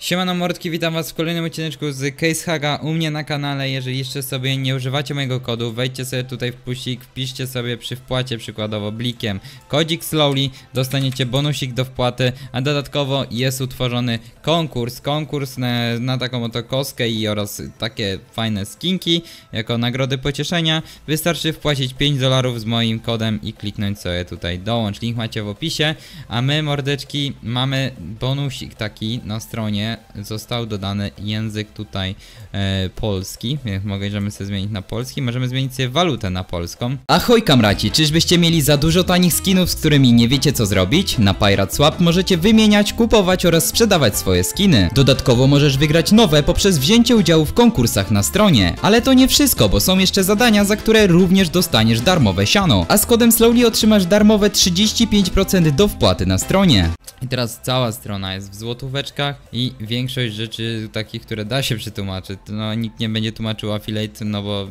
Siemano mordki, witam was w kolejnym odcineczku z Casehaga u mnie na kanale. Jeżeli jeszcze sobie nie używacie mojego kodu, wejdźcie sobie tutaj w plusik, wpiszcie sobie przy wpłacie przykładowo blikiem kodzik slowly, dostaniecie bonusik do wpłaty, a dodatkowo jest utworzony konkurs, konkurs na, na taką oto koskę i oraz takie fajne skinki jako nagrody pocieszenia. Wystarczy wpłacić 5 dolarów z moim kodem i kliknąć sobie tutaj dołącz, link macie w opisie, a my mordeczki mamy bonusik taki na stronie został dodany język tutaj e, polski, więc możemy sobie zmienić na polski, możemy zmienić sobie walutę na polską. Ahoj kamraci, czyżbyście mieli za dużo tanich skinów, z którymi nie wiecie co zrobić? Na Pirate Swap możecie wymieniać, kupować oraz sprzedawać swoje skiny. Dodatkowo możesz wygrać nowe poprzez wzięcie udziału w konkursach na stronie. Ale to nie wszystko, bo są jeszcze zadania, za które również dostaniesz darmowe siano. A z kodem Slowly otrzymasz darmowe 35% do wpłaty na stronie. I teraz cała strona jest w złotóweczkach i większość rzeczy takich, które da się przetłumaczyć, no nikt nie będzie tłumaczył affiliate, no bo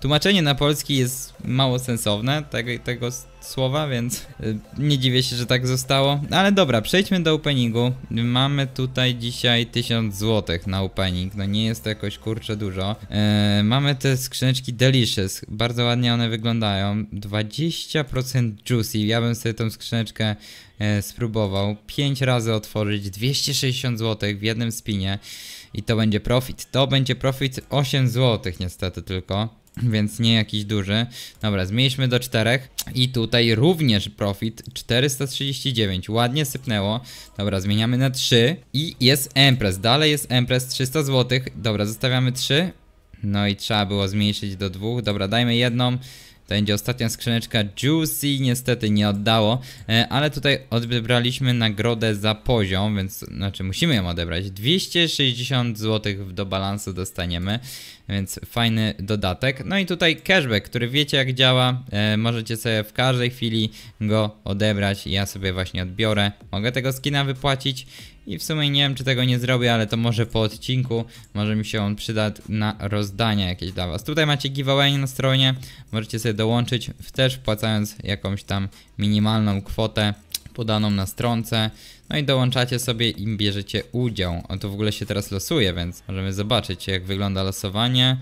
tłumaczenie na polski jest mało sensowne, tego, tego słowa, więc y, nie dziwię się, że tak zostało. Ale dobra, przejdźmy do openingu. Mamy tutaj dzisiaj 1000 zł na opening, no nie jest to jakoś kurczę dużo. Eee, mamy te skrzyneczki Delicious, bardzo ładnie one wyglądają. 20% Juicy, ja bym sobie tą skrzyneczkę e, spróbował. 5 razy otworzyć, 260 zł w jednym spinie i to będzie profit. To będzie profit 8 zł niestety tylko. więc nie jakiś duży. Dobra, zmieniliśmy do 4 i tutaj również profit 439, ładnie sypnęło. Dobra, zmieniamy na 3 i jest Empress, dalej jest Empress 300 zł. Dobra, zostawiamy 3, no i trzeba było zmniejszyć do 2. Dobra, dajmy jedną. To będzie ostatnia skrzyneczka Juicy, niestety nie oddało, e, ale tutaj odebraliśmy nagrodę za poziom, więc znaczy musimy ją odebrać. 260 zł do balansu dostaniemy więc fajny dodatek. No i tutaj cashback, który wiecie jak działa, e, możecie sobie w każdej chwili go odebrać, ja sobie właśnie odbiorę, mogę tego skina wypłacić i w sumie nie wiem czy tego nie zrobię, ale to może po odcinku, może mi się on przyda na rozdania jakieś dla was. Tutaj macie giveaway na stronie, możecie sobie dołączyć, też wpłacając jakąś tam minimalną kwotę podaną na stronce. No i dołączacie sobie i bierzecie udział. On to w ogóle się teraz losuje, więc możemy zobaczyć jak wygląda losowanie.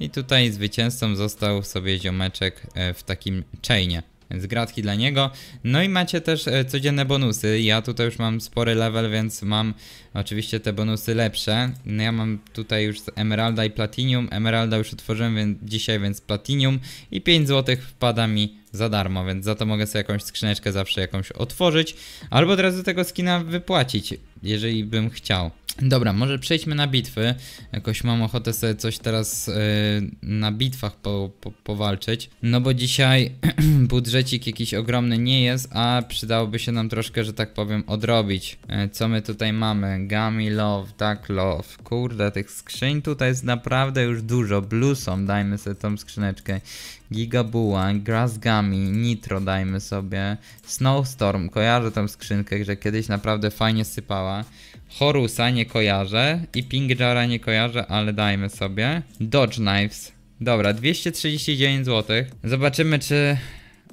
I tutaj zwycięzcą został sobie ziomeczek e, w takim chainie. Więc gratki dla niego. No i macie też e, codzienne bonusy. Ja tutaj już mam spory level, więc mam oczywiście te bonusy lepsze. No ja mam tutaj już Emeralda i Platinium. Emeralda już otworzyłem więc dzisiaj, więc Platinium. I 5 zł wpada mi za darmo, więc za to mogę sobie jakąś skrzyneczkę zawsze jakąś otworzyć. Albo od razu tego skina wypłacić, jeżeli bym chciał. Dobra, może przejdźmy na bitwy. Jakoś mam ochotę sobie coś teraz yy, na bitwach po, po, powalczyć. No bo dzisiaj budżecik jakiś ogromny nie jest, a przydałoby się nam troszkę, że tak powiem, odrobić. Yy, co my tutaj mamy? Gummy Love, tak Love. Kurde, tych skrzyń tutaj jest naprawdę już dużo. Bluesom dajmy sobie tą skrzyneczkę. Gigabuła, Grass Gummy, Nitro dajmy sobie. Snowstorm, kojarzę tą skrzynkę, że kiedyś naprawdę fajnie sypała. Horusa nie kojarzę i Pingjara nie kojarzę, ale dajmy sobie. Dodge Knives. Dobra, 239 zł. Zobaczymy, czy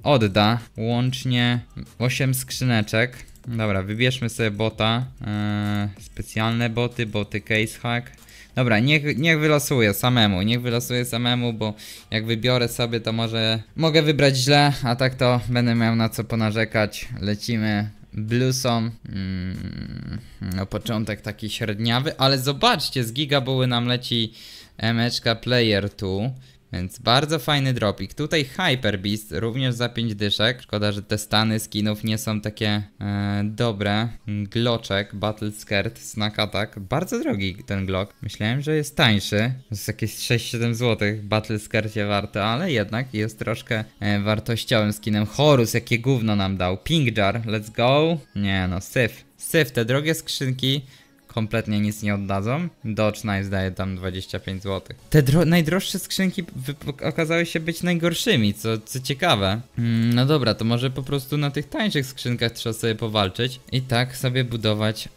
odda. Łącznie 8 skrzyneczek. Dobra, wybierzmy sobie bota. Eee, specjalne boty, boty case hack. Dobra, niech, niech wylosuje samemu, niech wylosuje samemu, bo jak wybiorę sobie, to może mogę wybrać źle, a tak to będę miał na co ponarzekać. Lecimy bluesom mm, no początek taki średniawy, ale zobaczcie, z giga nam leci MHK player tu. Więc bardzo fajny dropik. Tutaj Hyper Beast również za 5 dyszek. Szkoda, że te stany skinów nie są takie e, dobre. Gloczek, Battle Skirt, Snack Attack. Bardzo drogi ten Glock. Myślałem, że jest tańszy. Jest jakieś 6-7 zł Battle Skirtie warto, ale jednak jest troszkę e, wartościowym skinem. Horus, jakie gówno nam dał. Pink Jar, let's go. Nie no, syf. Syf, te drogie skrzynki kompletnie nic nie oddadzą. Dodge Knife daje tam 25 zł. Te najdroższe skrzynki okazały się być najgorszymi, co, co ciekawe. Mm, no dobra, to może po prostu na tych tańszych skrzynkach trzeba sobie powalczyć i tak sobie budować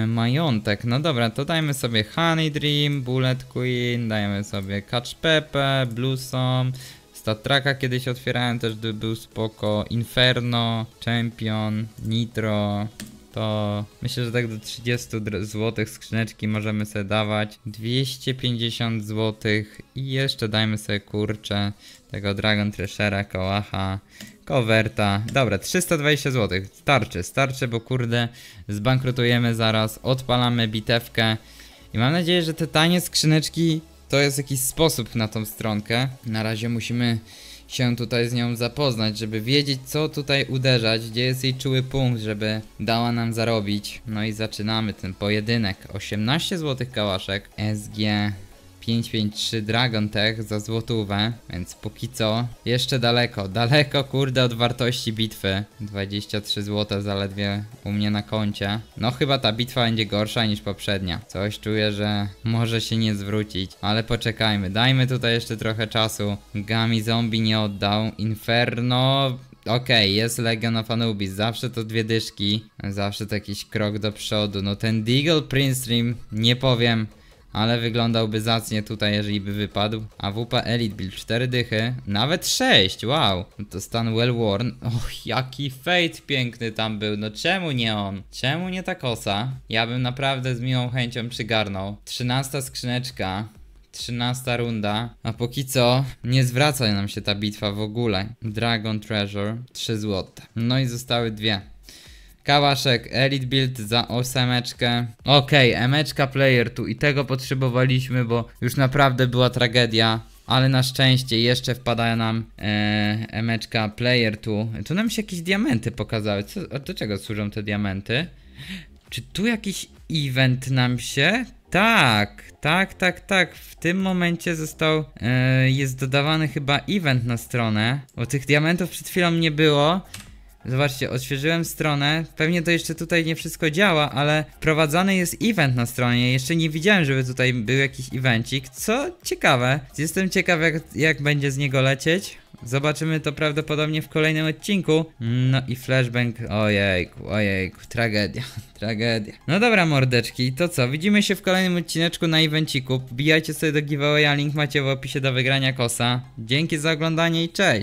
yy, majątek. No dobra, to dajmy sobie Honey Dream, Bullet Queen, dajemy sobie Catch Pepe, Bluesom, Statraka kiedyś otwierałem też, gdy był spoko, Inferno, Champion, Nitro, to myślę, że tak do 30 zł skrzyneczki możemy sobie dawać. 250 zł i jeszcze dajmy sobie kurczę tego Dragon Threshera, Kołacha, Coverta. Dobra, 320 zł. Starczy, starczy, bo kurde, zbankrutujemy zaraz, odpalamy bitewkę. I mam nadzieję, że te tanie skrzyneczki to jest jakiś sposób na tą stronkę. Na razie musimy się tutaj z nią zapoznać, żeby wiedzieć co tutaj uderzać, gdzie jest jej czuły punkt, żeby dała nam zarobić. No i zaczynamy ten pojedynek. 18 złotych kałaszek. SG 553 Dragon Tech za złotówę, więc póki co jeszcze daleko, daleko kurde od wartości bitwy. 23 zł zaledwie u mnie na koncie. No chyba ta bitwa będzie gorsza niż poprzednia. Coś czuję, że może się nie zwrócić, ale poczekajmy. Dajmy tutaj jeszcze trochę czasu. Gami Zombie nie oddał. Inferno Okej, okay, jest Legion of Anubis, zawsze to dwie dyszki, zawsze to jakiś krok do przodu. No ten Deagle Prince Dream, nie powiem, ale wyglądałby zacnie tutaj, jeżeli by wypadł. A wupa Elite Build 4 dychy, nawet 6, wow. To stan well worn. Och, jaki fade piękny tam był, no czemu nie on? Czemu nie ta kosa? Ja bym naprawdę z miłą chęcią przygarnął. 13 skrzyneczka. 13 runda, a póki co nie zwraca nam się ta bitwa w ogóle. Dragon Treasure 3 złote. No i zostały dwie. Kałaszek Elite Build za ósemeczkę. Okej, okay, emeczka player tu i tego potrzebowaliśmy, bo już naprawdę była tragedia. Ale na szczęście jeszcze wpada nam e, emeczka player tu. Tu nam się jakieś diamenty pokazały. Co, do czego służą te diamenty? Czy tu jakiś event nam się? Tak, tak, tak, tak. W tym momencie został. E, jest dodawany chyba event na stronę. Bo tych diamentów przed chwilą nie było. Zobaczcie, odświeżyłem stronę. Pewnie to jeszcze tutaj nie wszystko działa, ale wprowadzany jest event na stronie. Jeszcze nie widziałem, żeby tutaj był jakiś evencik, co ciekawe. Jestem ciekaw, jak, jak będzie z niego lecieć. Zobaczymy to prawdopodobnie w kolejnym odcinku. No i flashbang, ojejku, ojejku, tragedia, tragedia. No dobra mordeczki, to co, widzimy się w kolejnym odcineczku na evenciku. Wbijajcie sobie do giveawaya, link macie w opisie do wygrania kosa. Dzięki za oglądanie i cześć!